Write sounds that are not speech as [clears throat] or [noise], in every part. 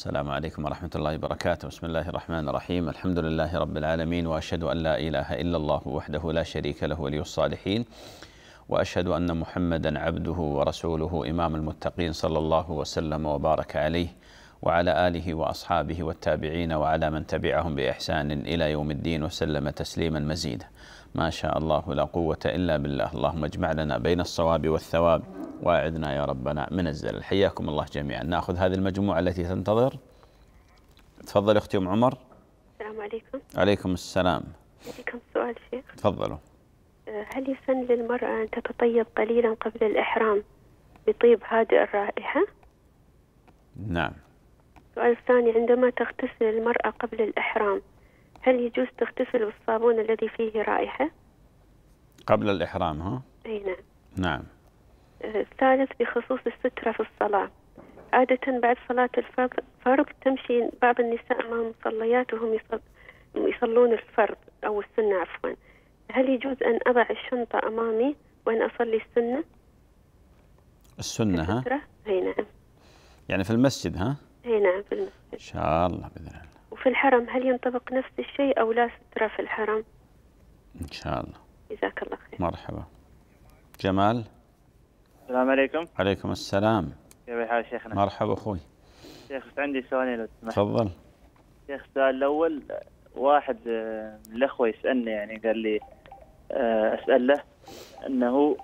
السلام عليكم ورحمة الله وبركاته بسم الله الرحمن الرحيم الحمد لله رب العالمين وأشهد أن لا إله إلا الله وحده لا شريك له ولي الصالحين وأشهد أن محمدا عبده ورسوله إمام المتقين صلى الله وسلم وبارك عليه وعلى آله وأصحابه والتابعين وعلى من تبعهم بإحسان إلى يوم الدين وسلم تسليما مزيدا ما شاء الله لا قوة إلا بالله اللهم اجمع لنا بين الصواب والثواب واعذنا يا ربنا من الزلل حياكم الله جميعا ناخذ هذه المجموعة التي تنتظر تفضل أختي أم عمر السلام عليكم عليكم السلام عليكم سؤال شيخ تفضلوا أه، هل يسن للمرأة أن تتطيب قليلا قبل الإحرام بطيب هادئ الرائحة؟ نعم السؤال الثاني عندما تغتسل المرأة قبل الإحرام هل يجوز تغتسل بالصابون الذي فيه رائحة؟ قبل الإحرام ها؟ أي نعم نعم الثالث آه، بخصوص السترة في الصلاة عادة بعد صلاة الفرض تمشي بعض النساء مع مصليات وهم يصلون الفرض أو السنة عفوا هل يجوز أن أضع الشنطة أمامي وأن أصلي السنة؟ السنة ها؟ أي نعم يعني في المسجد ها؟ أي نعم في المسجد إن شاء الله بإذن الله وفي الحرم هل ينطبق نفس الشيء أو لا سترة في الحرم إن شاء الله جزاك الله خير مرحبا جمال السلام عليكم عليكم السلام كيف حال شيخنا مرحبا أخوي شيخ عندي سؤالين لو تسمح تفضل شيخ السؤال الأول واحد من الأخوة يسألني يعني قال لي آه، أسأل له أنه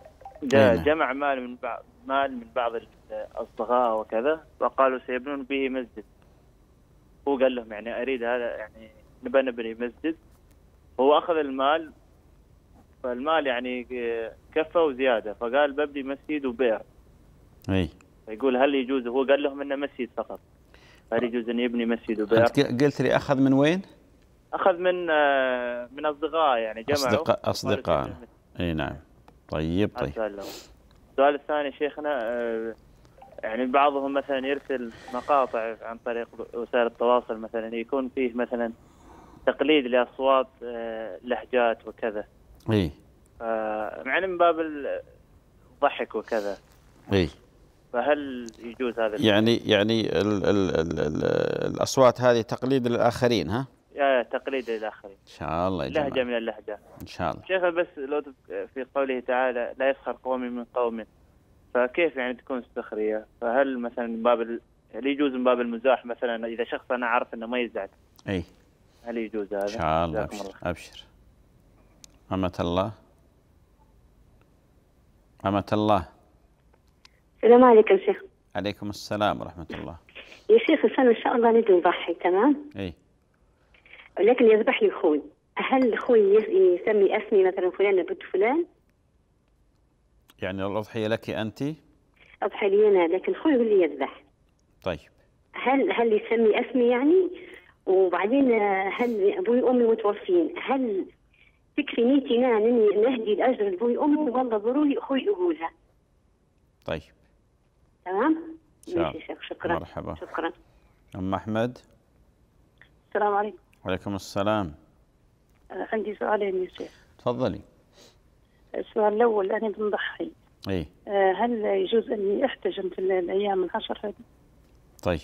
إيه. جمع مال من بعض مال من بعض الأصدقاء وكذا وقالوا سيبنون به مسجد هو قال لهم يعني اريد هذا يعني نبى نبني مسجد هو اخذ المال فالمال يعني كفى وزياده فقال ببني مسجد وبيع اي يقول هل يجوز هو قال لهم انه مسجد فقط هل يجوز ان يبني مسجد وبيع قلت لي اخذ من وين؟ اخذ من آه، من اصدقائه يعني جمعوا اصدقاء اصدقاء اي نعم طيب طيب السؤال الثاني شيخنا آه، يعني بعضهم مثلا يرسل مقاطع عن طريق وسائل التواصل مثلا يكون فيه مثلا تقليد لاصوات آه، لهجات وكذا اي يعني من باب الضحك وكذا اي فهل يجوز هذا يعني يعني ال ال ال الـ الاصوات هذه تقليد للاخرين ها؟ يا تقليد للاخرين ان شاء الله يا لهجه من اللهجات. ان شاء الله شيخ بس لو في قوله تعالى لا يسخر قوم من قوم فكيف يعني تكون السخريه؟ فهل مثلا من باب هل يجوز من باب المزاح مثلا اذا شخص انا عارف انه ما يزعل؟ اي هل يجوز هذا؟ ان شاء الله ابشر الله. ابشر أمة الله أمة الله السلام عليكم شيخ عليكم السلام ورحمة الله يا شيخ الإنسان إن شاء الله نجي نضحي تمام؟ إي ولكن يذبح لي أخوي، هل أخوي يسمي اسمي مثلا فلان بنت فلان يعني الأضحية لك أنت؟ أضحى لي أنا لكن خوي هو اللي يذبح طيب هل هل يسمي اسمي يعني؟ وبعدين هل أبوي وأمي متوفين هل فكري نيتي أنا إني نهدي الأجر لأبوي وأمي والله ضروري أخوي يقولها طيب تمام؟ شيخ شكرا مرحبا شكرا أم أحمد السلام عليكم وعليكم السلام أه، عندي سؤالين يا شيخ تفضلي السؤال الاول انا بنضحي اي آه، هل يجوز اني احتجم في الايام العشر هذه؟ طيب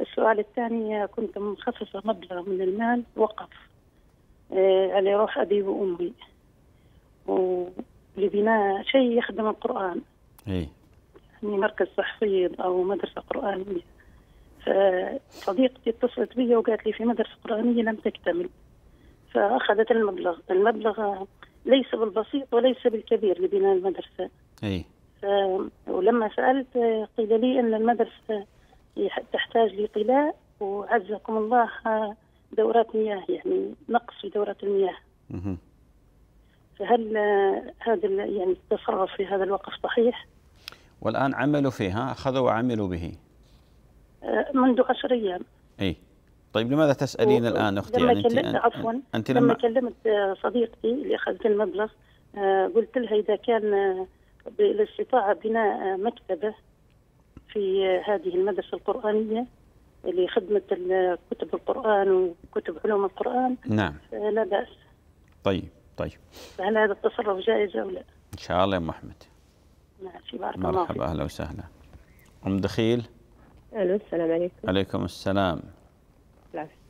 السؤال الثاني كنت مخصصه مبلغ من المال وقف آه، على روح ابي وامي ولبناء شيء يخدم القران اي يعني مركز تحفيظ او مدرسه قرانيه فصديقتي اتصلت بي وقالت لي في مدرسه قرانيه لم تكتمل فاخذت المبلغ المبلغ ليس بالبسيط وليس بالكبير لبناء المدرسة أي. ف... ولما سألت قيل لي أن المدرسة تحتاج لطلاء وعزكم الله دورات مياه يعني نقص في دورات المياه مه. فهل هذا يعني التصرف في هذا الوقف صحيح؟ والآن عملوا فيها أخذوا وعملوا به أه، منذ عشر أيام أي طيب لماذا تسالين و... الان اختي لما يعني كلمت عفوا انت لما, لما كلمت صديقتي اللي اخذت المبلغ آه، قلت لها اذا كان آه، بالاستطاعه بناء مكتبه في هذه المدرسه القرانيه لخدمه كتب القران وكتب علوم القران نعم آه، لا باس طيب طيب هل هذا التصرف جائز او لا؟ ان شاء الله يا ام احمد بارك الله مرحبا اهلا وسهلا ام دخيل الو السلام عليكم عليكم السلام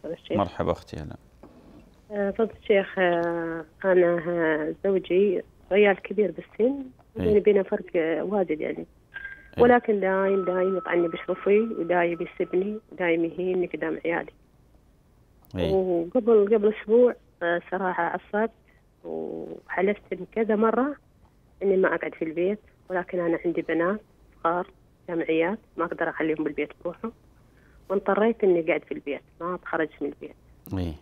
تفضل الشيخ مرحبا اختي هلا آه، فضل الشيخ آه، انا آه، زوجي ريال كبير بالسن إيه. يعني بينا فرق واجد يعني إيه. ولكن دايم دايم يطعني بشرفي ودايم يسبني ودايم يهيني قدام عيالي إيه. وقبل قبل اسبوع صراحه عصبت وحلفت كذا مره اني ما اقعد في البيت ولكن انا عندي بنات صغار جامعيات ما اقدر اخليهم بالبيت بروحهم واضطريت اني قاعد في البيت ما اتخرجت من البيت ايه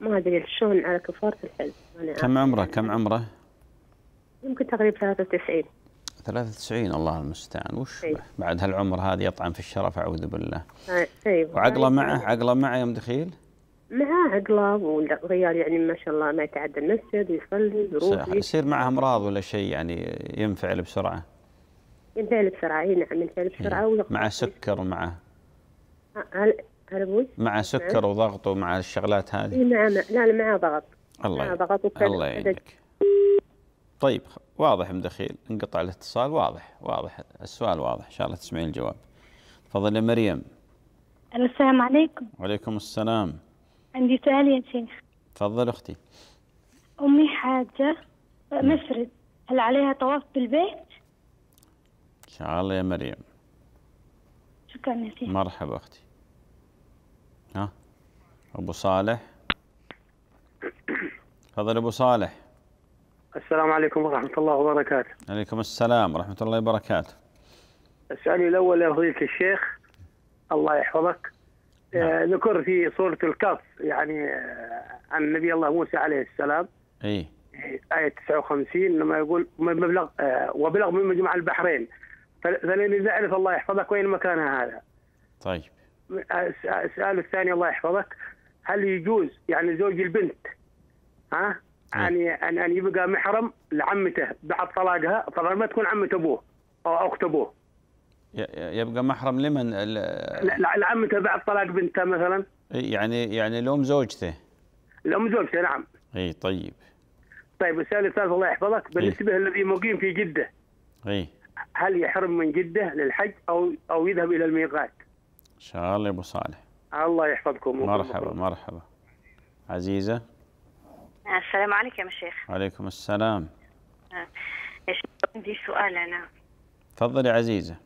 ما ادري شلون على كفاره الحزن كم عمره كم عمره؟ يمكن تقريبا 93 93 الله المستعان وش أيوه. بعد هالعمر هذا يطعن في الشرف اعوذ بالله ايوه وعقله معه عقله معه يوم دخيل؟ معه عقله والريال يعني ما شاء الله ما يتعدى المسجد ويصلي يروح يصير معه امراض ولا شيء يعني ينفعل بسرعه؟ ينفعل بسرعه اي نعم ينفعل بسرعه مع سكر ومعه مع نعم. سكر نعم. وضغط ومع الشغلات هذه؟ مع نعم. لا لا مع ضغط الله مع ضغط الله يعينك طيب واضح ام دخيل انقطع الاتصال واضح واضح السؤال واضح ان شاء الله تسمعين الجواب تفضل يا مريم السلام عليكم وعليكم السلام عندي سؤال يا شيخ تفضل اختي امي حاجه مفرد هل عليها طواف بالبيت؟ ان شاء الله يا مريم شكرا يا شيخ مرحبا اختي أبو صالح تفضل أبو صالح السلام عليكم ورحمة الله وبركاته عليكم السلام ورحمة الله وبركاته السؤال الأول يا الشيخ الله يحفظك ذكر آه، نعم. في سورة الكف يعني آه، عن نبي الله موسى عليه السلام اي آية 59 لما يقول مبلغ آه، وبلغ من مجمع البحرين فلن يعرف الله يحفظك وين مكانها هذا طيب السؤال الثاني الله يحفظك هل يجوز يعني زوج البنت ها يعني ان ان يبقى محرم لعمته بعد طلاقها طبعا ما تكون عمه ابوه او اخت ابوه يبقى محرم لمن لا لعمته بعد طلاق بنته مثلا إيه، يعني يعني لام زوجته لام زوجته نعم اي طيب طيب السؤال الثالث الله يحفظك إيه. بالنسبه إيه؟ للذي مقيم في جده اي هل يحرم من جده للحج او او يذهب الى الميقات؟ ان شاء الله يا ابو صالح الله يحفظكم مرحبا مرحبا عزيزة السلام عليكم يا شيخ وعليكم السلام آه، يا شيخ عندي سؤال أنا تفضلي عزيزة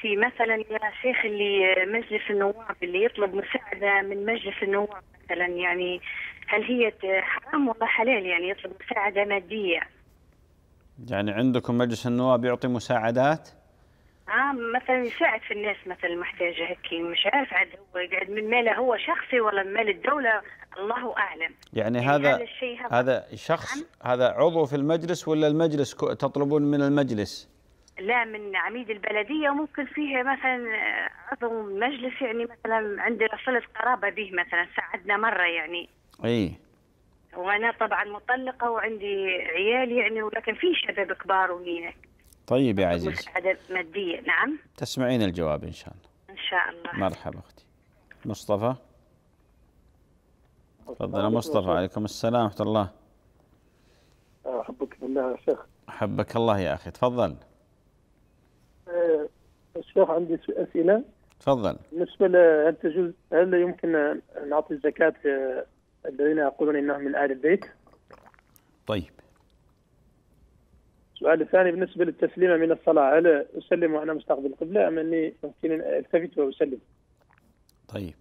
في مثلا يا شيخ اللي مجلس النواب اللي يطلب مساعدة من مجلس النواب مثلا يعني هل هي حرام ولا حلال يعني يطلب مساعدة مادية يعني عندكم مجلس النواب يعطي مساعدات؟ عام مثلا يساعد في الناس مثلا محتاجه هيك مش عارف عاد هو قاعد من ماله هو شخصي ولا من مال الدوله الله اعلم يعني, إيه، هذا هذا, شخص نعم؟ هذا عضو في المجلس ولا المجلس تطلبون من المجلس لا من عميد البلديه ممكن فيه مثلا آه، عضو مجلس يعني مثلا عندنا صله قرابه به مثلا ساعدنا مره يعني اي وانا طبعا مطلقه وعندي عيال يعني ولكن في شباب كبار وهناك طيب يا عزيز مساعدة مادية نعم تسمعين الجواب إن شاء الله إن شاء الله مرحبا أختي مصطفى تفضل مصطفى عليكم السلام ورحمة الله أحبك بالله يا شيخ أحبك الله يا أخي تفضل آه، الشيخ عندي أسئلة تفضل بالنسبة هل تجوز هل يمكن نعطي الزكاة آه، الذين يقولون إنهم من آل البيت؟ طيب السؤال الثاني بالنسبه للتسليمه من الصلاه هل اسلم وانا مستقبل القبله ام اني ممكن التفت واسلم؟ طيب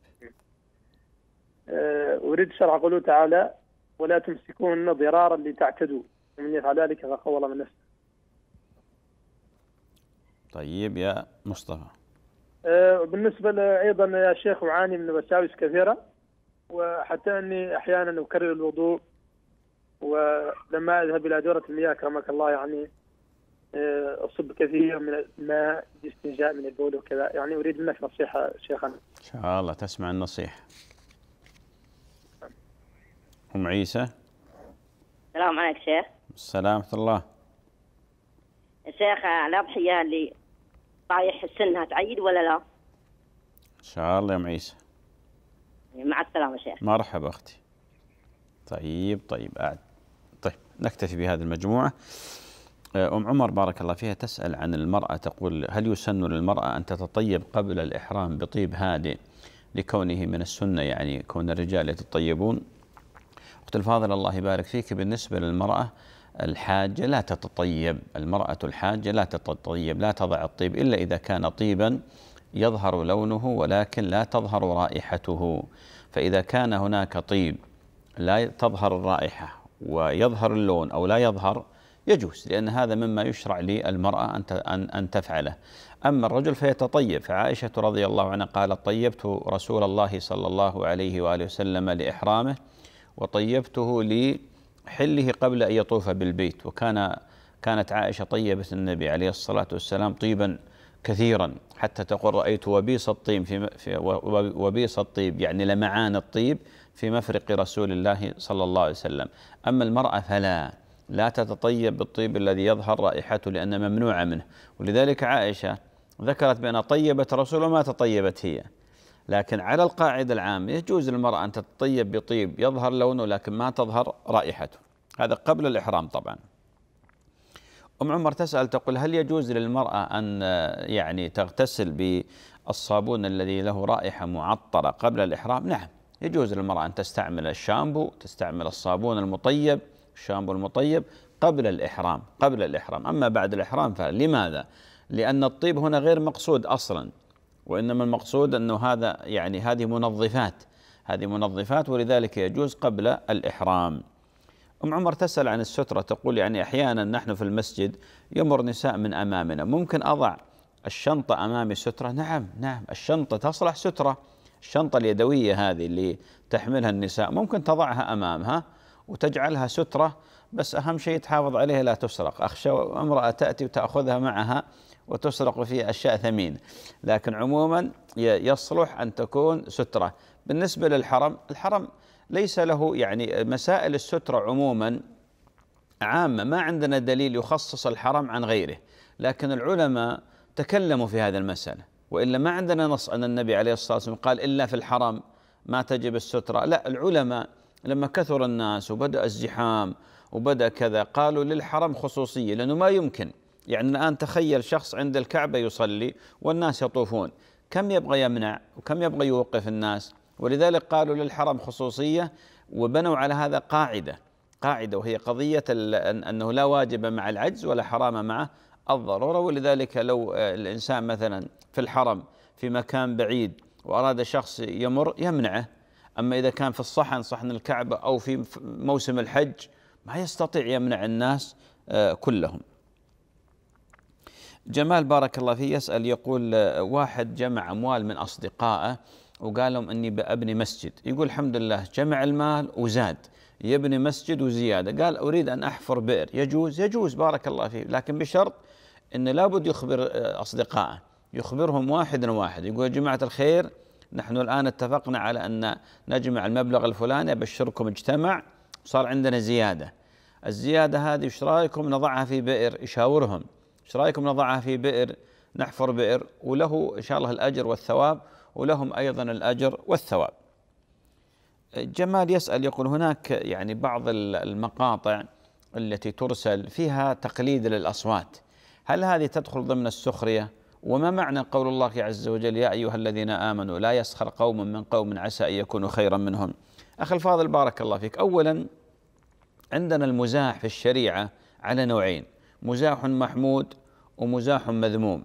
أه، اريد شرع قوله تعالى ولا تمسكون ضرارا لتعتدوا ومن يفعل ذلك الله من نفسه. طيب يا مصطفى. أه، بالنسبه ايضا يا شيخ اعاني من وساوس كثيره وحتى اني احيانا اكرر الوضوء ولما اذهب الى دوره المياه كرمك الله يعني آه، اصب كثير من الماء باستنجاء من البول وكذا يعني اريد منك نصيحه شيخنا. ان شاء الله تسمع النصيحه. ام عيسى. السلام عليك شيخ. السلام ورحمه الله. شيخ الاضحيه اللي طايح السنها تعيد ولا لا؟ ان شاء الله يا ام عيسى. مع السلامه شيخ. مرحبا اختي. طيب طيب قاعد نكتفي بهذه المجموعة آه، أم عمر بارك الله فيها تسأل عن المرأة تقول هل يسن للمرأة أن تتطيب قبل الإحرام بطيب هادئ لكونه من السنة يعني كون الرجال يتطيبون أخت الفاضل الله يبارك فيك بالنسبة للمرأة الحاجة لا تتطيب المرأة الحاجة لا تتطيب لا تضع الطيب إلا إذا كان طيبا يظهر لونه ولكن لا تظهر رائحته فإذا كان هناك طيب لا تظهر الرائحة ويظهر اللون أو لا يظهر يجوز لأن هذا مما يشرع للمرأة أن أن تفعله أما الرجل فيتطيب فعائشة رضي الله عنها قالت طيبت رسول الله صلى الله عليه وآله وسلم لإحرامه وطيبته لحله قبل أن يطوف بالبيت وكان كانت عائشة طيبت النبي عليه الصلاة والسلام طيبا كثيرا حتى تقول رأيت وبيص الطيب في, وبيص الطيب يعني لمعان الطيب في مفرق رسول الله صلى الله عليه وسلم أما المرأة فلا لا تتطيب بالطيب الذي يظهر رائحته لأن ممنوعة منه ولذلك عائشة ذكرت بأن طيبت رسول وما تطيبت هي لكن على القاعدة العامة يجوز للمرأة أن تتطيب بطيب يظهر لونه لكن ما تظهر رائحته هذا قبل الإحرام طبعاً أم عمر تسأل تقول هل يجوز للمرأة أن آه، يعني تغتسل بالصابون الذي له رائحة معطرة قبل الإحرام نعم يجوز للمرأة أن تستعمل الشامبو تستعمل الصابون المطيب الشامبو المطيب قبل الإحرام قبل الإحرام أما بعد الإحرام فلماذا لأن الطيب هنا غير مقصود أصلا وإنما المقصود أنه هذا يعني هذه منظفات هذه منظفات ولذلك يجوز قبل الإحرام أم عمر تسأل عن السترة تقول يعني أحيانا نحن في المسجد يمر نساء من أمامنا ممكن أضع الشنطة أمامي سترة نعم نعم الشنطة تصلح سترة الشنطة اليدوية هذه اللي تحملها النساء ممكن تضعها أمامها وتجعلها سترة بس أهم شيء تحافظ عليها لا تسرق أخشى امرأة تأتي وتأخذها معها وتسرق فيه أشياء ثمينة لكن عموما يصلح أن تكون سترة بالنسبة للحرم الحرم ليس له يعني مسائل السترة عموما عامة ما عندنا دليل يخصص الحرم عن غيره لكن العلماء تكلموا في هذا المسألة وإلا ما عندنا نص أن النبي عليه الصلاة والسلام قال إلا في الحرم ما تجب السترة لا العلماء لما كثر الناس وبدأ الزحام وبدأ كذا قالوا للحرم خصوصية لأنه ما يمكن يعني الآن تخيل شخص عند الكعبة يصلي والناس يطوفون كم يبغى يمنع وكم يبغى يوقف الناس ولذلك قالوا للحرم خصوصية وبنوا على هذا قاعدة قاعدة وهي قضية أنه لا واجب مع العجز ولا حرام مع الضرورة ولذلك لو الإنسان مثلا في الحرم في مكان بعيد وأراد شخص يمر يمنعه أما إذا كان في الصحن صحن الكعبة أو في موسم الحج ما يستطيع يمنع الناس آه، كلهم جمال بارك الله فيه يسأل يقول آه، واحد جمع أموال من أصدقائه وقال لهم أني بأبني مسجد يقول الحمد لله جمع المال وزاد يبني مسجد وزيادة قال أريد أن أحفر بئر يجوز يجوز بارك الله فيه لكن بشرط أنه لابد يخبر آه، أصدقائه يخبرهم واحدا واحد يقول يا جماعة الخير نحن الآن اتفقنا على أن نجمع المبلغ الفلاني أبشركم اجتمع صار عندنا زيادة الزيادة هذه ايش رايكم نضعها في بئر يشاورهم ايش رايكم نضعها في بئر نحفر بئر وله ان شاء الله الاجر والثواب ولهم ايضا الاجر والثواب جمال يسال يقول هناك يعني بعض المقاطع التي ترسل فيها تقليد للاصوات هل هذه تدخل ضمن السخريه وما معنى قول الله عز وجل يا ايها الذين امنوا لا يسخر قوم من قوم عسى ان يكونوا خيرا منهم اخي الفاضل بارك الله فيك اولا عندنا المزاح في الشريعه على نوعين مزاح محمود ومزاح مذموم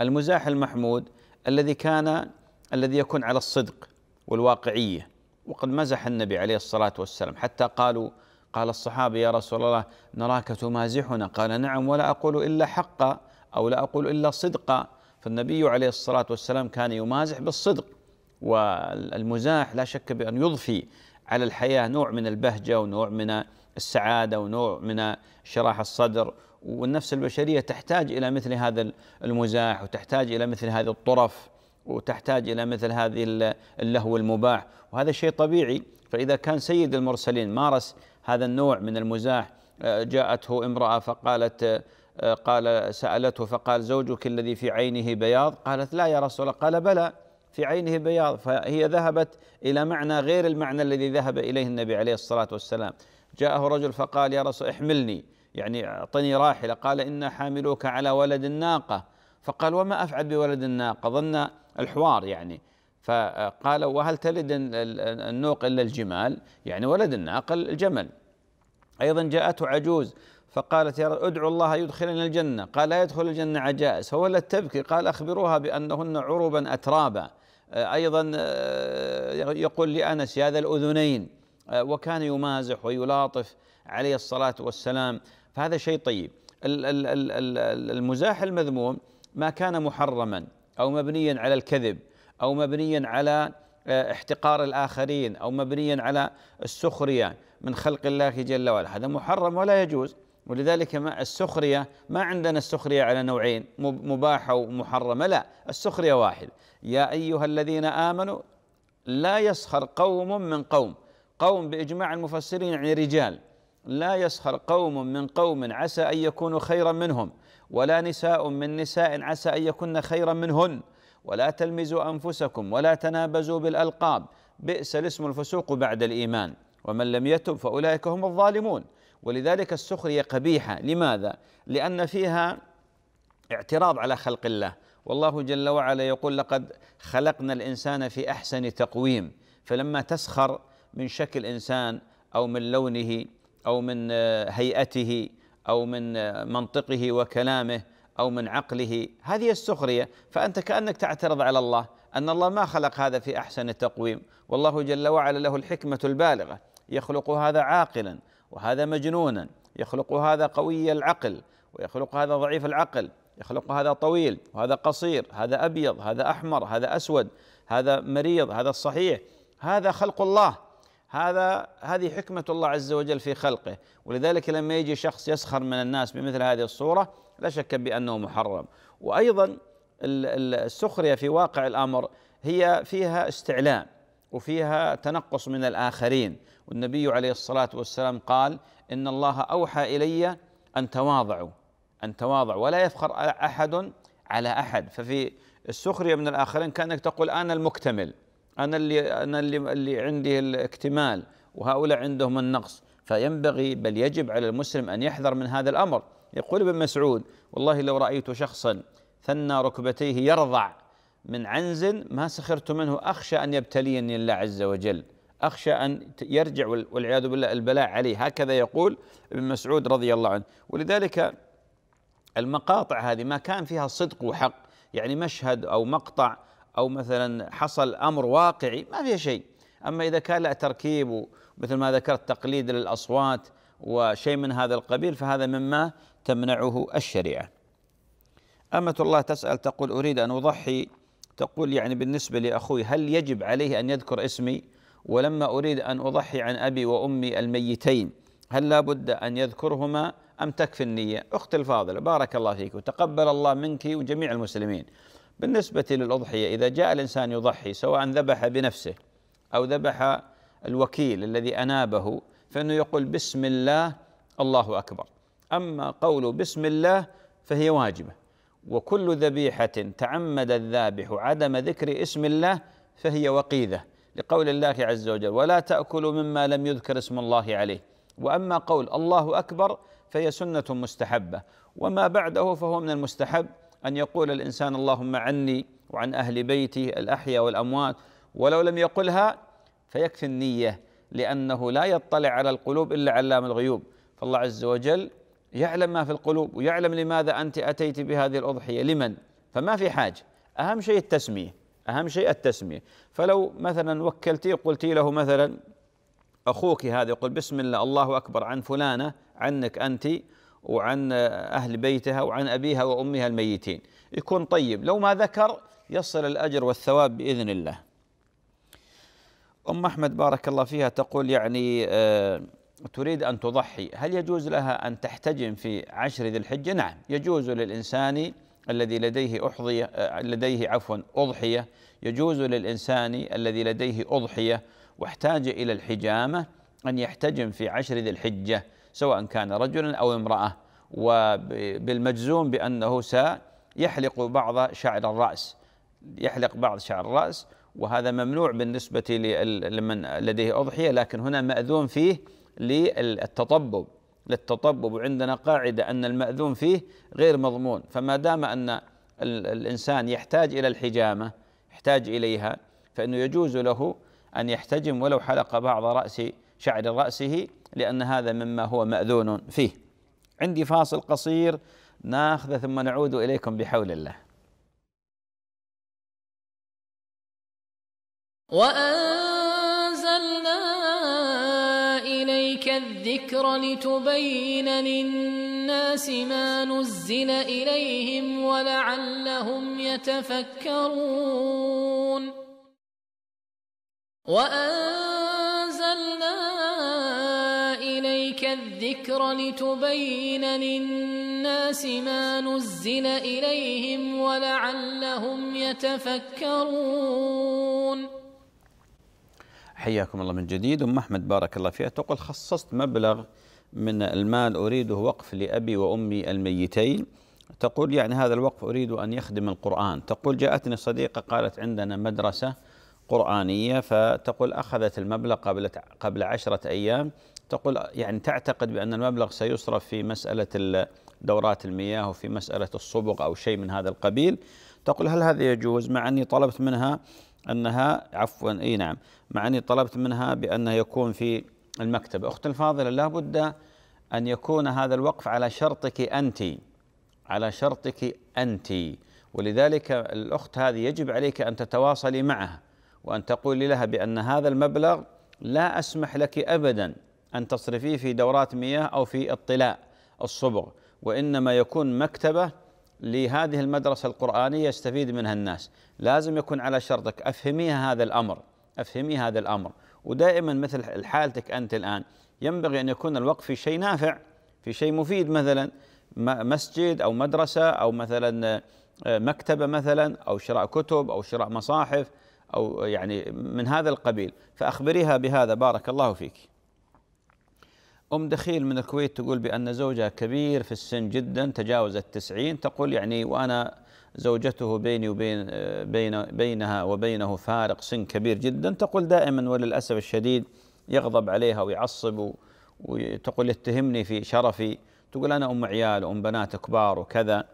المزاح المحمود الذي كان الذي يكون على الصدق والواقعيه وقد مزح النبي عليه الصلاه والسلام حتى قالوا قال الصحابه يا رسول الله نراك تمازحنا قال نعم ولا اقول الا حقا او لا اقول الا صدقا فالنبي عليه الصلاه والسلام كان يمازح بالصدق والمزاح لا شك بان يضفي على الحياه نوع من البهجه ونوع من السعاده ونوع من شراح الصدر والنفس البشرية تحتاج إلى مثل هذا المزاح وتحتاج إلى مثل هذه الطرف وتحتاج إلى مثل هذه اللهو المباح وهذا شيء طبيعي فإذا كان سيد المرسلين مارس هذا النوع من المزاح آه، جاءته امرأة فقالت آه، آه، قال سألته فقال زوجك الذي في عينه بياض قالت لا يا رسول الله قال بلى في عينه بياض فهي ذهبت إلى معنى غير المعنى الذي ذهب إليه النبي عليه الصلاة والسلام جاءه رجل فقال يا رسول احملني يعني أعطني راحلة قال إنا حاملوك على ولد الناقة فقال وما أفعل بولد الناقة ظن الحوار يعني فقال وهل تلد النوق إلا الجمال يعني ولد الناقة الجمل أيضا جاءته عجوز فقالت يا ادعو الله يدخلنا الجنة قال لا يدخل الجنة عجائز هو لا تبكي قال أخبروها بأنهن عروبا أترابا أيضا آه، يقول لأنس يا ذا الأذنين آه، وكان يمازح ويلاطف عليه الصلاة والسلام فهذا شيء طيب المزاح المذموم ما كان محرما أو مبنيا على الكذب أو مبنيا على آه، احتقار الآخرين أو مبنيا على السخرية من خلق الله جل وعلا هذا محرم ولا يجوز ولذلك ما السخرية ما عندنا السخرية على نوعين مباحة ومحرمة لا السخرية واحد يا أيها الذين آمنوا لا يسخر قوم من قوم قوم بإجماع المفسرين يعني رجال لا يسخر قوم من قوم عسى ان يكونوا خيرا منهم ولا نساء من نساء عسى ان يكن خيرا منهن ولا تلمزوا انفسكم ولا تنابزوا بالالقاب بئس الاسم الفسوق بعد الايمان ومن لم يتب فاولئك هم الظالمون ولذلك السخريه قبيحه لماذا؟ لان فيها اعتراض على خلق الله والله جل وعلا يقول لقد خلقنا الانسان في احسن تقويم فلما تسخر من شكل انسان او من لونه او من آه، هيئته او من آه، منطقه وكلامه او من عقله هذه السخريه فانت كانك تعترض على الله ان الله ما خلق هذا في احسن التقويم والله جل وعلا له الحكمه البالغه يخلق هذا عاقلا وهذا مجنونا يخلق هذا قوي العقل ويخلق هذا ضعيف العقل يخلق هذا طويل وهذا قصير هذا ابيض هذا احمر هذا اسود هذا مريض هذا الصحيح هذا خلق الله هذا هذه حكمة الله عز وجل في خلقه ولذلك لما يجي شخص يسخر من الناس بمثل هذه الصورة لا شك بأنه محرم وأيضا السخرية في واقع الأمر هي فيها استعلاء وفيها تنقص من الآخرين والنبي عليه الصلاة والسلام قال إن الله أوحى إلي أن تواضعوا أن تواضعوا ولا يفخر أحد على أحد ففي السخرية من الآخرين كأنك تقول أنا المكتمل انا اللي انا اللي اللي عندي الاكتمال وهؤلاء عندهم النقص فينبغي بل يجب على المسلم ان يحذر من هذا الامر يقول ابن مسعود والله لو رايت شخصا ثنى ركبتيه يرضع من عنز ما سخرت منه اخشى ان يبتليني الله عز وجل اخشى ان يرجع والعياذ بالله البلاء عليه هكذا يقول ابن مسعود رضي الله عنه ولذلك المقاطع هذه ما كان فيها صدق وحق يعني مشهد او مقطع أو مثلا حصل أمر واقعي ما فيها شيء أما إذا كان لا تركيب مثل ما ذكرت تقليد للأصوات وشيء من هذا القبيل فهذا مما تمنعه الشريعة أمة الله تسأل تقول أريد أن أضحي تقول يعني بالنسبة لأخوي هل يجب عليه أن يذكر اسمي ولما أريد أن أضحي عن أبي وأمي الميتين هل لا بد أن يذكرهما أم تكفي النية أخت الفاضلة بارك الله فيك وتقبل الله منك وجميع المسلمين بالنسبة للأضحية إذا جاء الإنسان يضحي سواء ذبح بنفسه أو ذبح الوكيل الذي أنابه فإنه يقول بسم الله الله أكبر أما قول بسم الله فهي واجبة وكل ذبيحة تعمد الذابح عدم ذكر اسم الله فهي وقيذة لقول الله عز وجل ولا تأكلوا مما لم يذكر اسم الله عليه وأما قول الله أكبر فهي سنة مستحبة وما بعده فهو من المستحب أن يقول الإنسان اللهم عني وعن أهل بيتي الأحياء والأموات ولو لم يقلها فيكفي النية لأنه لا يطلع على القلوب إلا علام الغيوب فالله عز وجل يعلم ما في القلوب ويعلم لماذا أنت أتيت بهذه الأضحية لمن فما في حاجة أهم شيء التسمية أهم شيء التسمية فلو مثلا وكلتي قلتي له مثلا أخوك هذا يقول بسم الله الله أكبر عن فلانة عنك أنت وعن أهل بيتها وعن أبيها وأمها الميتين يكون طيب لو ما ذكر يصل الأجر والثواب بإذن الله أم أحمد بارك الله فيها تقول يعني آه، تريد أن تضحي هل يجوز لها أن تحتجم في عشر ذي الحجة نعم يجوز للإنسان الذي لديه أحضية آه، لديه عفوا أضحية يجوز للإنسان الذي لديه أضحية واحتاج إلى الحجامة أن يحتجم في عشر ذي الحجة سواء كان رجلا أو امرأة وبالمجزوم بأنه سيحلق بعض شعر الرأس يحلق بعض شعر الرأس وهذا ممنوع بالنسبة لمن لديه أضحية لكن هنا مأذون فيه للتطبب للتطبب وعندنا قاعدة أن المأذون فيه غير مضمون فما دام أن الإنسان يحتاج إلى الحجامة يحتاج إليها فإنه يجوز له أن يحتجم ولو حلق بعض رأس شعر رأسه لأن هذا مما هو مأذون فيه عندي فاصل قصير ناخذه ثم نعود إليكم بحول الله وأنزلنا إليك الذكر لتبين للناس ما نزل إليهم ولعلهم يتفكرون وأنزلنا الذكر لتبين للناس ما نزل إليهم ولعلهم يتفكرون حياكم الله من جديد أم أحمد بارك الله فيها تقول خصصت مبلغ من المال أريده وقف لأبي وأمي الميتين تقول يعني هذا الوقف أريد أن يخدم القرآن تقول جاءتني صديقة قالت عندنا مدرسة قرآنية فتقول أخذت المبلغ قبل قبل عشرة أيام تقول يعني تعتقد بأن المبلغ سيصرف في مسألة دورات المياه وفي مسألة الصبغ أو شيء من هذا القبيل تقول هل هذا يجوز مع أني طلبت منها أنها عفوا أي نعم مع أني طلبت منها بأن يكون في المكتب أخت الفاضلة لابد أن يكون هذا الوقف على شرطك أنت على شرطك أنت ولذلك الأخت هذه يجب عليك أن تتواصلي معها وأن تقولي لها بأن هذا المبلغ لا أسمح لك أبداً أن تصرفيه في دورات مياه أو في اطلاء الصبغ وإنما يكون مكتبة لهذه المدرسة القرآنية يستفيد منها الناس لازم يكون على شرطك أفهميها هذا الأمر أفهمي هذا الأمر ودائما مثل حالتك أنت الآن ينبغي أن يكون الوقف في شيء نافع في شيء مفيد مثلا مسجد أو مدرسة أو مثلا آه، مكتبة مثلا أو شراء كتب أو شراء مصاحف أو يعني من هذا القبيل فأخبريها بهذا بارك الله فيك أم دخيل من الكويت تقول بأن زوجها كبير في السن جدا تجاوز التسعين تقول يعني وأنا زوجته بيني وبين بين بينها وبينه فارق سن كبير جدا تقول دائما وللأسف الشديد يغضب عليها ويعصب وتقول يتهمني في شرفي تقول أنا أم عيال وأم بنات كبار وكذا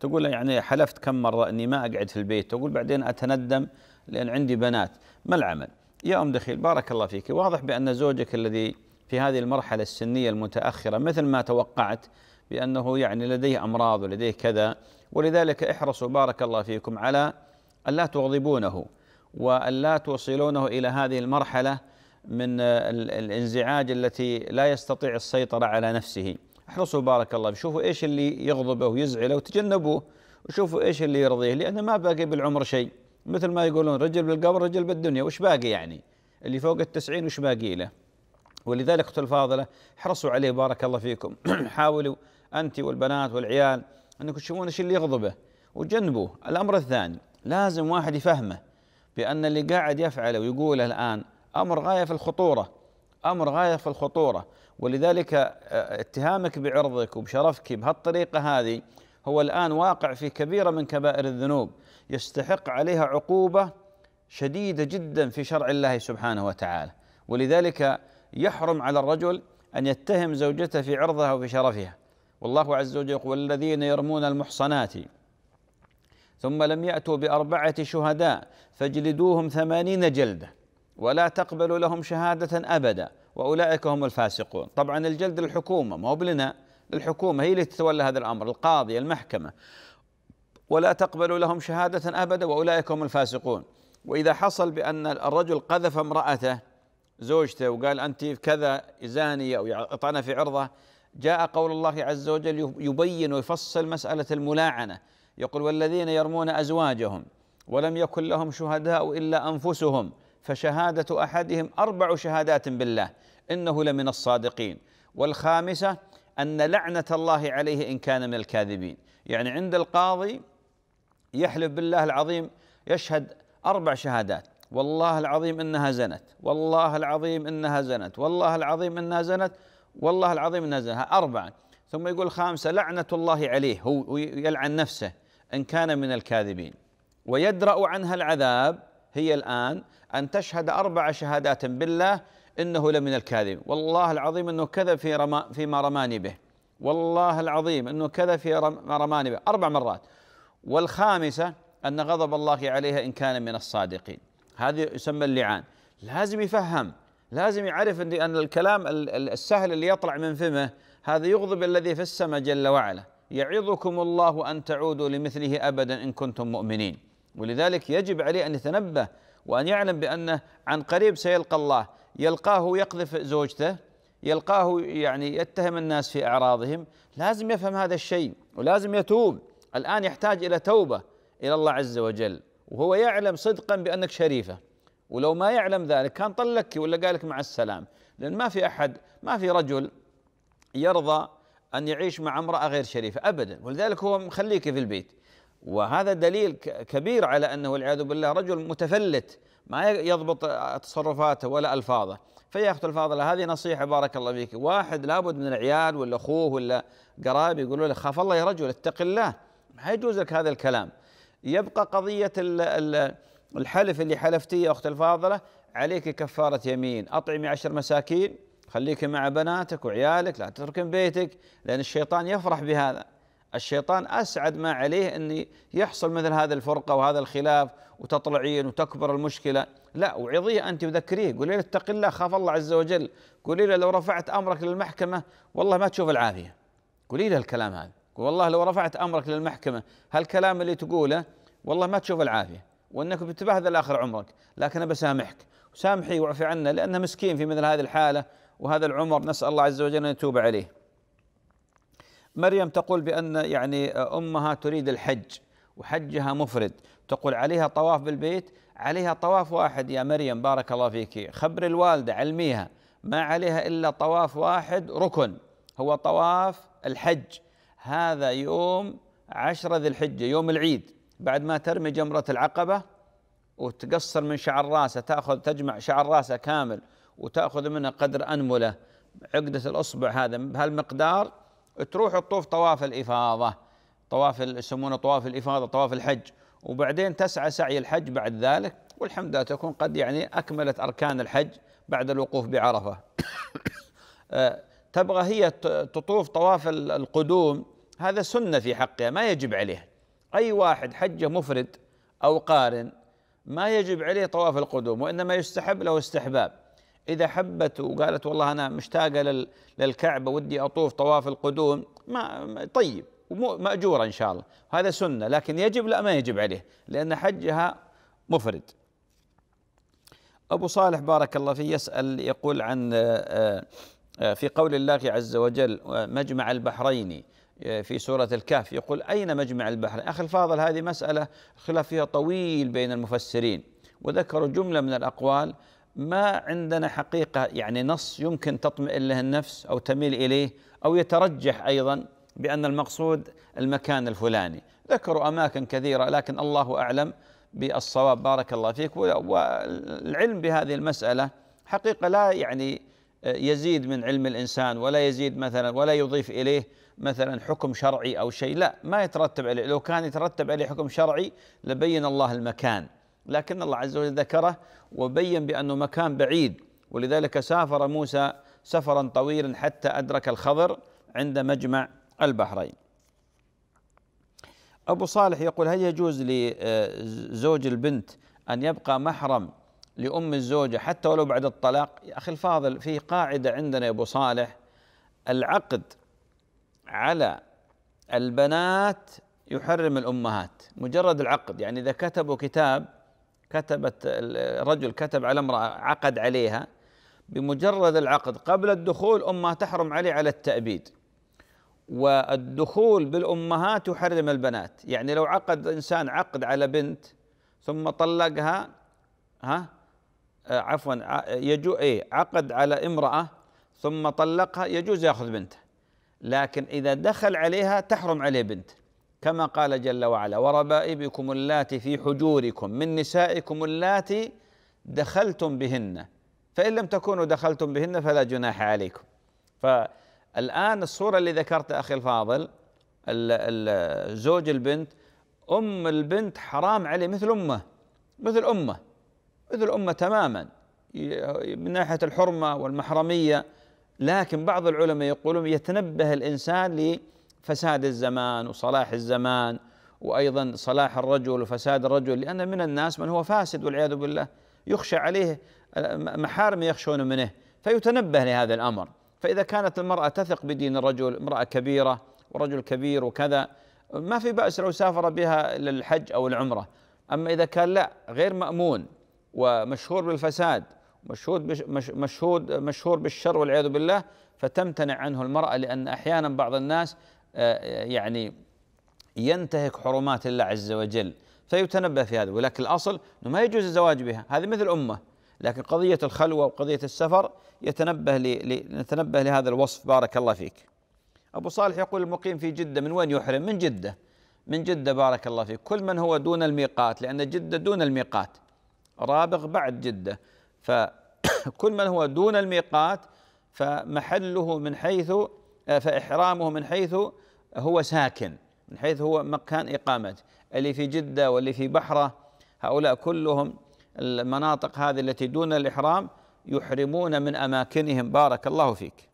تقول يعني حلفت كم مرة أني ما أقعد في البيت تقول بعدين أتندم لأن عندي بنات ما العمل يا أم دخيل بارك الله فيك واضح بأن زوجك الذي في هذه المرحلة السنية المتأخرة مثل ما توقعت بأنه يعني لديه أمراض ولديه كذا ولذلك احرصوا بارك الله فيكم على ألا تغضبونه وألا توصلونه إلى هذه المرحلة من الانزعاج التي لا يستطيع السيطرة على نفسه احرصوا بارك الله شوفوا إيش اللي يغضبه ويزعله وتجنبوه وشوفوا إيش اللي يرضيه لأنه ما باقي بالعمر شيء مثل ما يقولون رجل بالقبر رجل بالدنيا وش باقي يعني اللي فوق التسعين وش باقي له ولذلك اختي الفاضلة حرصوا عليه بارك الله فيكم [clears throat] حاولوا أنت والبنات والعيال أنكم تشوفون ايش اللي يغضبه وجنبوه الأمر الثاني لازم واحد يفهمه بأن اللي قاعد يفعله ويقوله الآن أمر غاية في الخطورة أمر غاية في الخطورة ولذلك آه، اتهامك بعرضك وبشرفك بهالطريقة هذه هو الآن واقع في كبيرة من كبائر الذنوب يستحق عليها عقوبة شديدة جدا في شرع الله سبحانه وتعالى ولذلك يحرم على الرجل أن يتهم زوجته في عرضها وفي شرفها والله عز وجل يقول والذين يرمون المحصنات ثم لم يأتوا بأربعة شهداء فاجلدوهم ثمانين جلدة ولا تقبلوا لهم شهادة أبدا وأولئك هم الفاسقون طبعا الجلد الحكومة ما هو بلنا الحكومة هي اللي تتولى هذا الأمر القاضي المحكمة ولا تقبلوا لهم شهادة أبدا وأولئك هم الفاسقون وإذا حصل بأن الرجل قذف امرأته زوجته وقال أنت كذا زانية أو أطعنا في عرضه جاء قول الله عز وجل يبين ويفصل مسألة الملاعنة يقول والذين يرمون أزواجهم ولم يكن لهم شهداء إلا أنفسهم فشهادة أحدهم أربع شهادات بالله إنه لمن الصادقين والخامسة أن لعنة الله عليه إن كان من الكاذبين يعني عند القاضي يحلف بالله العظيم يشهد أربع شهادات والله العظيم انها زنت والله العظيم انها زنت والله العظيم انها زنت والله العظيم انها زنت اربعه ثم يقول خامسه لعنه الله عليه هو يلعن نفسه ان كان من الكاذبين ويدرا عنها العذاب هي الان ان تشهد اربع شهادات بالله انه لمن الكاذبين والله العظيم انه كذب في رما فيما رماني به والله العظيم انه كذب في رماني به اربع مرات والخامسه ان غضب الله عليها ان كان من الصادقين هذا يسمى اللعان لازم يفهم لازم يعرف أن الكلام السهل اللي يطلع من فمه هذا يغضب الذي في السماء جل وعلا يعظكم الله أن تعودوا لمثله أبدا إن كنتم مؤمنين ولذلك يجب عليه أن يتنبه وأن يعلم بأنه عن قريب سيلقى الله يلقاه يقذف زوجته يلقاه يعني يتهم الناس في أعراضهم لازم يفهم هذا الشيء ولازم يتوب الآن يحتاج إلى توبة إلى الله عز وجل وهو يعلم صدقا بأنك شريفة ولو ما يعلم ذلك كان طلقك ولا قالك مع السلام لأن ما في أحد ما في رجل يرضى أن يعيش مع امرأة غير شريفة أبدا ولذلك هو مخليك في البيت وهذا دليل كبير على أنه والعياذ بالله رجل متفلت ما يضبط تصرفاته ولا ألفاظه فيا أخت الفاضلة هذه نصيحة بارك الله فيك واحد لابد من العيال ولا أخوه ولا قرايب يقولوا له خاف الله يا رجل اتق الله ما يجوز لك هذا الكلام يبقى قضية الحلف اللي حلفتيه أخت الفاضلة عليك كفارة يمين أطعمي عشر مساكين خليك مع بناتك وعيالك لا تتركين بيتك لأن الشيطان يفرح بهذا الشيطان أسعد ما عليه أن يحصل مثل هذا الفرقة وهذا الخلاف وتطلعين وتكبر المشكلة لا وعظيه أنت وذكريه قولي له اتق الله خاف الله عز وجل قولي له لو رفعت أمرك للمحكمة والله ما تشوف العافية قولي له الكلام هذا والله لو رفعت أمرك للمحكمة هالكلام اللي تقوله والله ما تشوف العافيه وانك بتبهذل الاخر عمرك لكن انا بسامحك سامحي واعفي عنا لانه مسكين في مثل هذه الحاله وهذا العمر نسال الله عز وجل ان يتوب عليه. مريم تقول بان يعني امها تريد الحج وحجها مفرد تقول عليها طواف بالبيت عليها طواف واحد يا مريم بارك الله فيك خبر الوالده علميها ما عليها الا طواف واحد ركن هو طواف الحج هذا يوم عشرة ذي الحجة يوم العيد بعد ما ترمي جمرة العقبة وتقصر من شعر راسه تأخذ تجمع شعر راسه كامل وتأخذ منه قدر أنملة عقدة الأصبع هذا بهالمقدار تروح تطوف طواف الإفاضة طواف يسمونه طواف الإفاضة طواف الحج وبعدين تسعى سعي الحج بعد ذلك والحمد لله تكون قد يعني أكملت أركان الحج بعد الوقوف بعرفة [coughs] آه، تبغى هي تطوف طواف القدوم هذا سنة في حقها ما يجب عليها أي واحد حجه مفرد أو قارن ما يجب عليه طواف القدوم وإنما يستحب له استحباب إذا حبت وقالت والله أنا مشتاقة للكعبة ودي أطوف طواف القدوم ما طيب مأجورة إن شاء الله هذا سنة لكن يجب لا ما يجب عليه لأن حجها مفرد أبو صالح بارك الله فيه يسأل يقول عن آه، آه، في قول الله عز وجل آه، مجمع البحرين في سورة الكهف يقول أين مجمع البحر أخي الفاضل هذه مسألة خلاف فيها طويل بين المفسرين وذكروا جملة من الأقوال ما عندنا حقيقة يعني نص يمكن تطمئن له النفس أو تميل إليه أو يترجح أيضا بأن المقصود المكان الفلاني ذكروا أماكن كثيرة لكن الله أعلم بالصواب بارك الله فيك والعلم بهذه المسألة حقيقة لا يعني آه، يزيد من علم الإنسان ولا يزيد مثلا ولا يضيف إليه مثلا حكم شرعي او شيء لا ما يترتب عليه لو كان يترتب عليه حكم شرعي لبين الله المكان لكن الله عز وجل ذكره وبين بانه مكان بعيد ولذلك سافر موسى سفرا طويلا حتى ادرك الخضر عند مجمع البحرين. ابو صالح يقول هل يجوز لزوج آه، البنت ان يبقى محرم لام الزوجه حتى ولو بعد الطلاق؟ يا اخي الفاضل في قاعده عندنا يا ابو صالح العقد على البنات يحرم الأمهات مجرد العقد يعني إذا كتبوا كتاب كتبت الرجل كتب على امرأة عقد عليها بمجرد العقد قبل الدخول أمها تحرم عليه على التأبيد والدخول بالأمهات يحرم البنات يعني لو عقد إنسان عقد على بنت ثم طلقها ها آه، عفوا يجو ايه عقد على امرأة ثم طلقها يجوز ياخذ بنته لكن إذا دخل عليها تحرم عليه بنت كما قال جل وعلا وربائبكم اللاتي في حجوركم من نسائكم اللاتي دخلتم بهن فإن لم تكونوا دخلتم بهن فلا جناح عليكم فالآن الصورة اللي ذكرتها أخي الفاضل زوج البنت أم البنت حرام عليه مثل أمه مثل أمه مثل أمه تماما من ناحية الحرمة والمحرمية لكن بعض العلماء يقولون يتنبه الإنسان لفساد الزمان وصلاح الزمان وأيضا صلاح الرجل وفساد الرجل لأن من الناس من هو فاسد والعياذ بالله يخشى عليه محارم يخشون منه فيتنبه لهذا الأمر فإذا كانت المرأة تثق بدين الرجل امرأة كبيرة ورجل كبير وكذا ما في بأس لو سافر بها للحج أو العمرة أما إذا كان لا غير مأمون ومشهور بالفساد مشهود بش مشهود مشهور بالشر والعياذ بالله فتمتنع عنه المرأة لأن أحيانا بعض الناس آه، آه، يعني ينتهك حرمات الله عز وجل فيتنبه في هذا ولكن الأصل أنه ما يجوز الزواج بها هذه مثل أمه لكن قضية الخلوة وقضية السفر يتنبه نتنبه لهذا الوصف بارك الله فيك أبو صالح يقول المقيم في جدة من وين يحرم من جدة من جدة بارك الله فيك كل من هو دون الميقات لأن جدة دون الميقات رابغ بعد جدة فكل من هو دون الميقات فمحله من حيث فإحرامه من حيث هو ساكن من حيث هو مكان إقامته اللي في جدة واللي في بحرة هؤلاء كلهم المناطق هذه التي دون الإحرام يحرمون من أماكنهم بارك الله فيك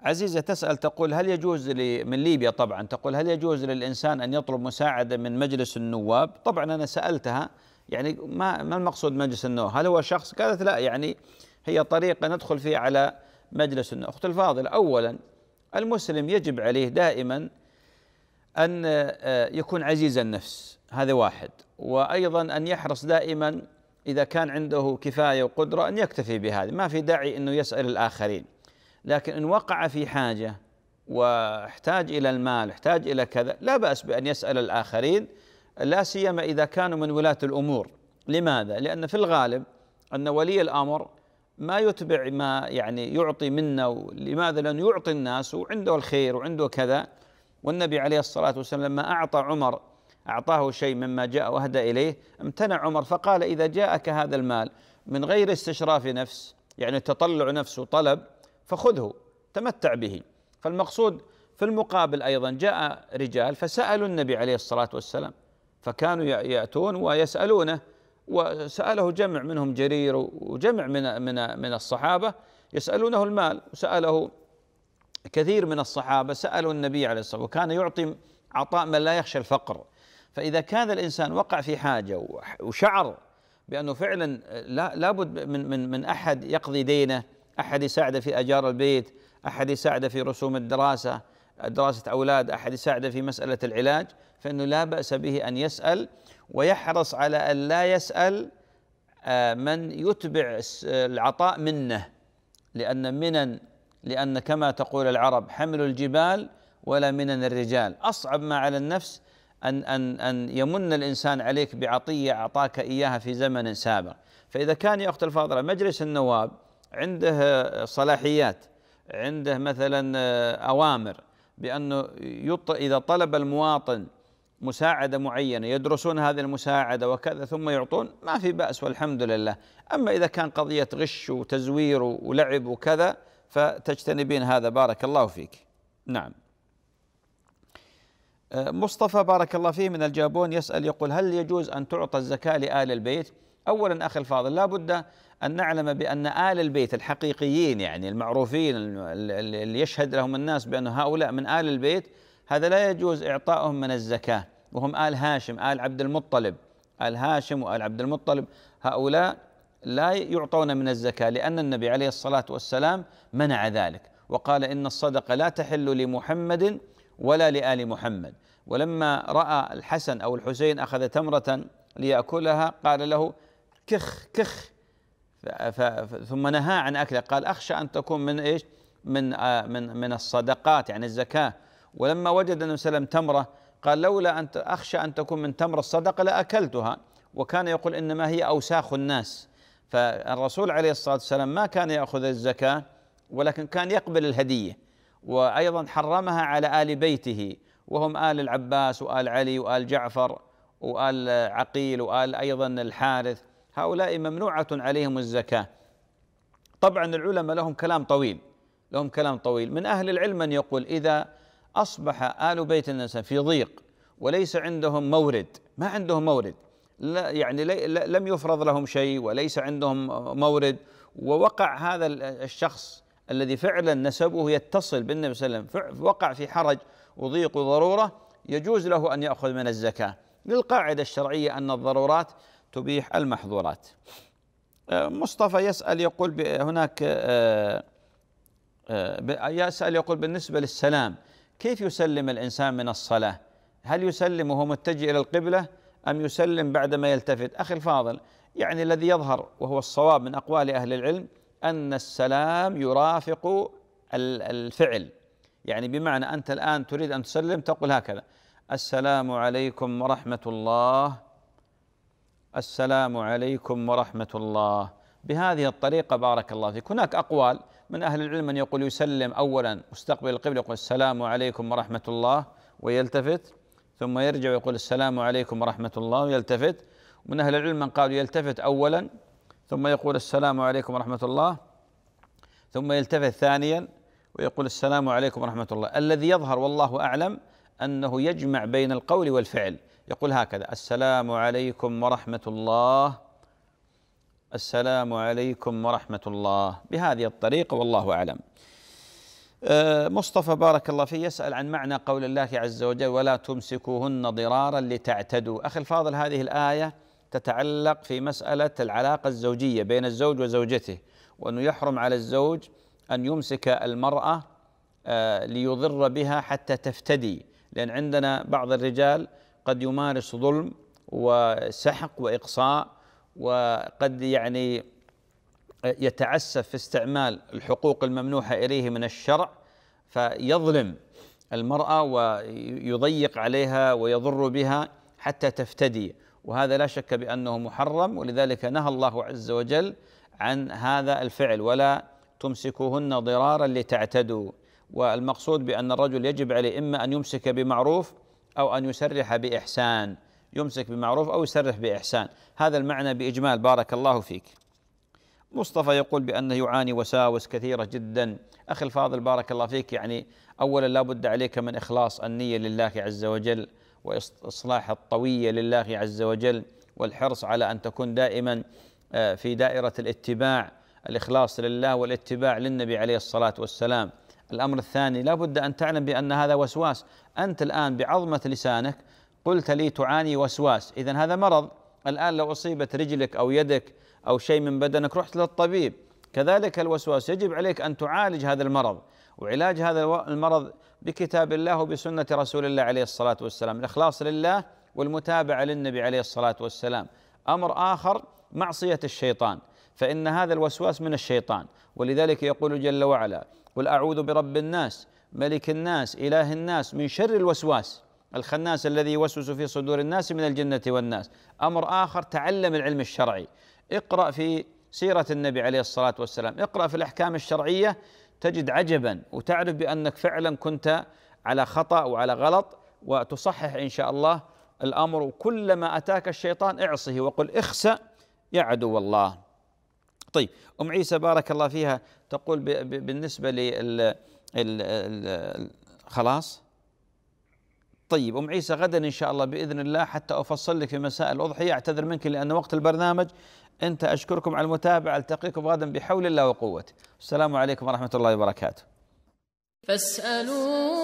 عزيزة تسأل تقول هل يجوز لي من ليبيا طبعا تقول هل يجوز للإنسان أن يطلب مساعدة من مجلس النواب طبعا أنا سألتها يعني ما ما المقصود مجلس النواب؟ هل هو شخص قالت لا يعني هي طريقة ندخل فيها على مجلس النواب، أخت الفاضلة أولا المسلم يجب عليه دائما أن آه، يكون عزيز النفس هذا واحد وأيضا أن يحرص دائما إذا كان عنده كفاية وقدرة أن يكتفي بهذا ما في داعي أنه يسأل الآخرين لكن إن وقع في حاجة واحتاج إلى المال احتاج إلى كذا لا بأس بأن يسأل الآخرين لا سيما اذا كانوا من ولاه الامور لماذا لان في الغالب ان ولي الامر ما يتبع ما يعني يعطي منا لماذا لانه يعطي الناس وعنده الخير وعنده كذا والنبي عليه الصلاه والسلام لما اعطى عمر اعطاه شيء مما جاء واهدى اليه امتنع عمر فقال اذا جاءك هذا المال من غير استشراف نفس يعني تطلع نفسه طلب فخذه تمتع به فالمقصود في المقابل ايضا جاء رجال فسالوا النبي عليه الصلاه والسلام فكانوا يأتون ويسألونه وسأله جمع منهم جرير وجمع من من من الصحابة يسألونه المال وسأله كثير من الصحابة سألوا النبي عليه الصلاة والسلام وكان يعطي عطاء من لا يخشى الفقر فإذا كان الإنسان وقع في حاجة وشعر بأنه فعلا لا لابد من من من أحد يقضي دينه أحد يساعده في أجار البيت أحد يساعده في رسوم الدراسة دراسة أولاد أحد يساعده في مسألة العلاج فإنه لا بأس به أن يسأل ويحرص على أن لا يسأل آه، من يتبع العطاء منه لأن منن لأن كما تقول العرب حمل الجبال ولا منن الرجال أصعب ما على النفس أن أن أن يمن الإنسان عليك بعطية أعطاك إياها في زمن سابق فإذا كان يا أخت الفاضلة مجلس النواب عنده آه، صلاحيات عنده مثلا آه، أوامر بأنه يط... إذا طلب المواطن مساعدة معينة يدرسون هذه المساعدة وكذا ثم يعطون ما في بأس والحمد لله أما إذا كان قضية غش وتزوير ولعب وكذا فتجتنبين هذا بارك الله فيك نعم أه، مصطفى بارك الله فيه من الجابون يسأل يقول هل يجوز أن تعطى الزكاة لآل البيت؟ أولا أخي الفاضل لا بد أن نعلم بأن آل البيت الحقيقيين يعني المعروفين اللي يشهد لهم الناس بأن هؤلاء من آل البيت هذا لا يجوز إعطائهم من الزكاة وهم آل هاشم آل عبد المطلب آل هاشم وآل عبد المطلب هؤلاء لا يعطون من الزكاة لأن النبي عليه الصلاة والسلام منع ذلك وقال إن الصدقة لا تحل لمحمد ولا لآل محمد ولما رأى الحسن أو الحسين أخذ تمرة ليأكلها قال له كخ كخ ثم نهى عن اكله قال اخشى ان تكون من ايش؟ من آه، من من الصدقات يعني الزكاه ولما وجد النبي صلى الله عليه وسلم تمره قال لولا ان اخشى ان تكون من تمر الصدقه لاكلتها وكان يقول انما هي اوساخ الناس فالرسول عليه الصلاه والسلام ما كان ياخذ الزكاه ولكن كان يقبل الهديه وايضا حرمها على ال بيته وهم ال العباس وال علي وال جعفر وال عقيل وال ايضا الحارث هؤلاء ممنوعة عليهم الزكاة طبعا العلماء لهم كلام طويل لهم كلام طويل من أهل العلم من يقول إذا أصبح آل بيت النساء في ضيق وليس عندهم مورد ما عندهم مورد لا يعني لم يفرض لهم شيء وليس عندهم مورد ووقع هذا الشخص الذي فعلا نسبه يتصل بالنبي صلى الله عليه وسلم وقع في حرج وضيق وضروره يجوز له ان ياخذ من الزكاه للقاعده الشرعيه ان الضرورات تبيح المحظورات آه، مصطفى يسأل يقول هناك آه، آه، يسأل يقول بالنسبة للسلام كيف يسلم الإنسان من الصلاة هل يسلم وهو متجه إلى القبلة أم يسلم بعدما يلتفت أخي الفاضل يعني الذي يظهر وهو الصواب من أقوال أهل العلم أن السلام يرافق الفعل يعني بمعنى أنت الآن تريد أن تسلم تقول هكذا السلام عليكم ورحمة الله السلام عليكم ورحمة الله بهذه الطريقة بارك الله فيك هناك أقوال من أهل العلم من يقول يسلم أولا مستقبل القبلة يقول السلام عليكم ورحمة الله ويلتفت ثم يرجع ويقول السلام عليكم ورحمة الله ويلتفت ومن أهل العلم من قالوا يلتفت أولا ثم يقول السلام عليكم ورحمة الله ثم يلتفت ثانيا ويقول السلام عليكم ورحمة الله الذي يظهر والله أعلم أنه يجمع بين القول والفعل يقول هكذا السلام عليكم ورحمة الله السلام عليكم ورحمة الله بهذه الطريقة والله أعلم أه، مصطفى بارك الله فيه يسأل عن معنى قول الله عز وجل ولا تمسكوهن ضرارا لتعتدوا أخي الفاضل هذه الآية تتعلق في مسألة العلاقة الزوجية بين الزوج وزوجته وأنه يحرم على الزوج أن يمسك المرأة أه، ليضر بها حتى تفتدي لأن عندنا بعض الرجال قد يمارس ظلم وسحق واقصاء وقد يعني يتعسف في استعمال الحقوق الممنوحه اليه من الشرع فيظلم المراه ويضيق عليها ويضر بها حتى تفتدي وهذا لا شك بانه محرم ولذلك نهى الله عز وجل عن هذا الفعل ولا تمسكوهن ضرارا لتعتدوا والمقصود بان الرجل يجب عليه اما ان يمسك بمعروف أو أن يسرح بإحسان يمسك بمعروف أو يسرح بإحسان هذا المعنى بإجمال بارك الله فيك مصطفى يقول بأنه يعاني وساوس كثيرة جدا أخي الفاضل بارك الله فيك يعني أولا لا بد عليك من إخلاص النية لله عز وجل وإصلاح الطوية لله عز وجل والحرص على أن تكون دائما آه، في دائرة الاتباع الإخلاص لله والاتباع للنبي عليه الصلاة والسلام الأمر الثاني لا بد أن تعلم بأن هذا وسواس أنت الآن بعظمة لسانك قلت لي تعاني وسواس إذا هذا مرض الآن لو أصيبت رجلك أو يدك أو شيء من بدنك رحت للطبيب كذلك الوسواس يجب عليك أن تعالج هذا المرض وعلاج هذا المرض بكتاب الله وبسنة رسول الله عليه الصلاة والسلام الإخلاص لله والمتابعة للنبي عليه الصلاة والسلام أمر آخر معصية الشيطان فإن هذا الوسواس من الشيطان ولذلك يقول جل وعلا قل أعوذ برب الناس ملك الناس إله الناس من شر الوسواس الخناس الذي يوسوس في صدور الناس من الجنة والناس أمر آخر تعلم العلم الشرعي اقرأ في سيرة النبي عليه الصلاة والسلام اقرأ في الأحكام الشرعية تجد عجبا وتعرف بأنك فعلا كنت على خطأ وعلى غلط وتصحح إن شاء الله الأمر وكلما أتاك الشيطان اعصه وقل اخسأ يا عدو الله طيب أم عيسى بارك الله فيها تقول بالنسبة لل خلاص طيب أم عيسى غدا إن شاء الله بإذن الله حتى أفصل لك في مسائل الأضحية أعتذر منك لأن وقت البرنامج أنت أشكركم على المتابعة ألتقيكم غدا بحول الله وقوته السلام عليكم ورحمة الله وبركاته فاسألوا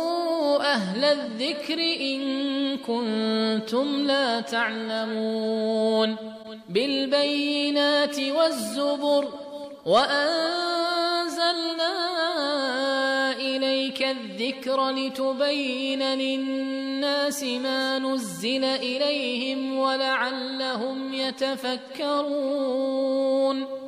أهل الذكر إن كنتم لا تعلمون بالبينات والزبر وأنزلنا إليك الذكر لتبين للناس ما نزل إليهم ولعلهم يتفكرون